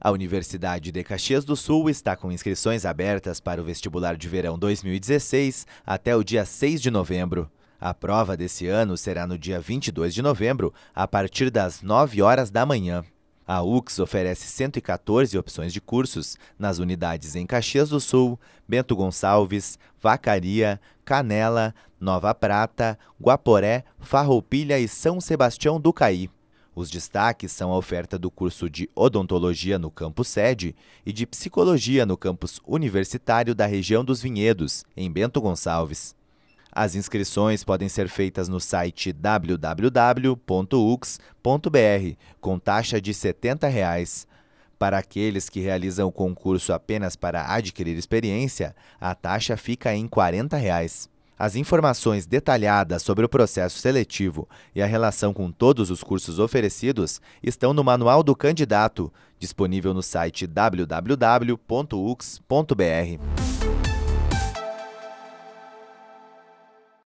A Universidade de Caxias do Sul está com inscrições abertas para o vestibular de verão 2016 até o dia 6 de novembro. A prova desse ano será no dia 22 de novembro, a partir das 9 horas da manhã. A UX oferece 114 opções de cursos nas unidades em Caxias do Sul, Bento Gonçalves, Vacaria, Canela, Nova Prata, Guaporé, Farroupilha e São Sebastião do Caí. Os destaques são a oferta do curso de odontologia no campus sede e de psicologia no campus universitário da região dos Vinhedos, em Bento Gonçalves. As inscrições podem ser feitas no site www.ux.br, com taxa de R$ 70. Reais. Para aqueles que realizam o concurso apenas para adquirir experiência, a taxa fica em R$ 40. Reais. As informações detalhadas sobre o processo seletivo e a relação com todos os cursos oferecidos estão no Manual do Candidato, disponível no site www.ux.br.